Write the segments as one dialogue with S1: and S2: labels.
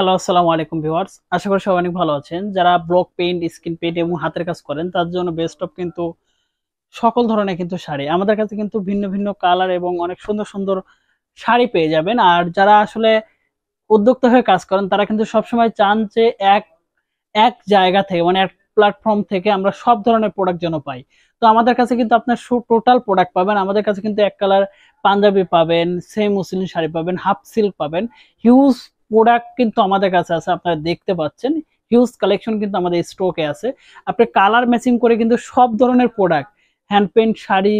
S1: hello আসসালামু আলাইকুম viewers আশা করি সবাই অনেক ভালো আছেন যারা ব্লক পেইন্ট স্কিন পেইন্ট এবং হাতের কাজ করেন তার জন্য বেস্ট অফ কিন্তু সকল ধরনের কিন্তু শাড়ি আমাদের কাছে কিন্তু ভিন্ন ভিন্ন কালার এবং অনেক সুন্দর সুন্দর শাড়ি পেয়ে যাবেন আর যারা আসলে উদ্যোক্তা হয়ে কাজ করেন তারা কিন্তু সবসময় চান যে এক এক জায়গা থেকে মানে এক প্ল্যাটফর্ম থেকে আমরা সব ধরনের প্রোডাক্ট যেন পাই তো আমাদের কাছে কিন্তু আপনার টোটাল প্রোডাক্ট পাবেন আমাদের কাছে কিন্তু এক কালার পাঞ্জাবি পাবেন সেম মুসলিম শাড়ি পাবেন হাফ সিল্ক পাবেন হিউজ প্রোডাক্ট কিন্তু আমাদের কাছে আছে আপনারা দেখতে পাচ্ছেন হিউজ কালেকশন কিন্তু আমাদের স্টকে আছে আপনি কালার ম্যাচিং করে কিন্তু সব ধরনের প্রোডাক্ট হ্যান্ড পেন্ট শাড়ি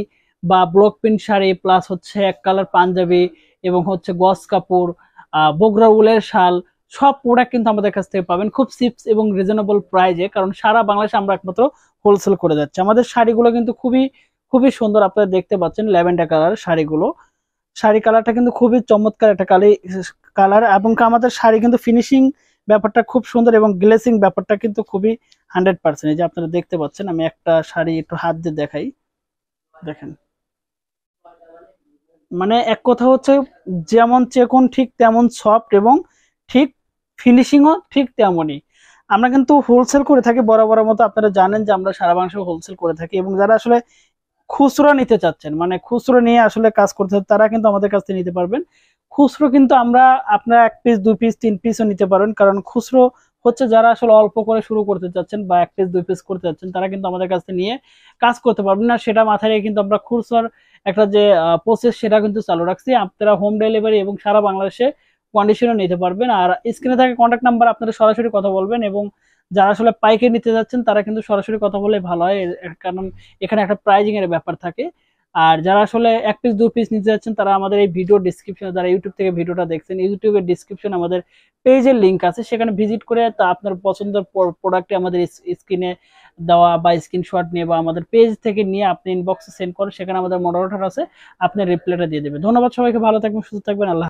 S1: বা ব্লক প্রিন্ট শাড়ি প্লাস হচ্ছে এক কালার পাঞ্জাবি এবং হচ্ছে গস কাপড় বগরা উলের শাল সব প্রোডাক্ট কিন্তু আমাদের কাছ থেকে পাবেন খুব সিপস এবং রিজনেবল প্রাইজে কারণ সারা বাংলাদেশে আমরা একমাত্র হোলসেল করে যাচ্ছি আমাদের শাড়িগুলো কিন্তু খুবই খুবই সুন্দর আপনারা দেখতে পাচ্ছেন ল্যাভেন্ডার কালার শাড়িগুলো শাড়ি কালারটা কিন্তু খুবই চমৎকার একটা কালি কালার এবং আমাদের শাড়ি কিন্তু ফিনিশিং ব্যাপারটা খুব সুন্দর এবং গ্লেসিং ব্যাপারটা কিন্তু খুবই হান্ড্রেড পার্সেন্ট এই যে আপনারা দেখতে পাচ্ছেন আমি একটা শাড়ি একটু হাত দিয়ে দেখাই দেখেন মানে এক কথা হচ্ছে যেমন চেকন ঠিক তেমন সফট এবং ঠিক ফিনিশিংও ঠিক তেমনই আমরা কিন্তু হোলসেল করে থাকি বরাবর মতো আপনারা জানেন যে আমরা সারা মাংস হোলসেল করে থাকি এবং যারা আসলে খুচরো নিতে চাচ্ছেন মানে খুচরো নিয়ে আসলে কাজ করতে তারা কিন্তু আমাদের কাছ থেকে নিতে পারবেন খুচরো কিন্তু আমরা আপনার এক পিস দুই পিস তিন পিসও নিতে পারেন কারণ খুচরো হচ্ছে যারা আসলে অল্প করে শুরু করতে চাচ্ছেন বা এক পিস দুই পিস করতে চাচ্ছেন তারা কিন্তু আমাদের কাছে নিয়ে কাজ করতে পারবেন না সেটা মাথায় রেখে কিন্তু আমরা খুচরোর একটা যে প্রসেস সেটা কিন্তু চালু রাখছি আপনারা হোম ডেলিভারি এবং সারা বাংলাদেশে কন্ডিশনও নিতে পারবেন আর স্ক্রিনে থাকে কন্ট্যাক্ট নাম্বার আপনারা সরাসরি কথা বলবেন এবং যারা আসলে পাইকে নিতে যাচ্ছেন তারা কিন্তু সরাসরি কথা বলে ভালো হয় কারণ এখানে একটা প্রাইজিং এর ব্যাপার থাকে আর যারা আসলে এক পিস দু পিস নিতে যাচ্ছেন তারা আমাদের এই ভিডিও ডিসক্রিপশন যারা ইউটিউব থেকে ভিডিওটা দেখছেন ইউটিউবের ডিসক্রিপশন আমাদের পেজের লিঙ্ক আছে সেখানে ভিজিট করে তা আপনার পছন্দের প্রোডাক্টে আমাদের স্ক্রিনে দেওয়া বা স্ক্রিনশট নিয়ে বা আমাদের পেজ থেকে নিয়ে আপনি ইনবক্সে সেন্ড করেন সেখানে আমাদের মডারেটার আছে আপনি রিপ্লাইটা দিয়ে দেবে ধন্যবাদ সবাইকে ভালো থাকবেন সুস্থ থাকবেন আল্লাহ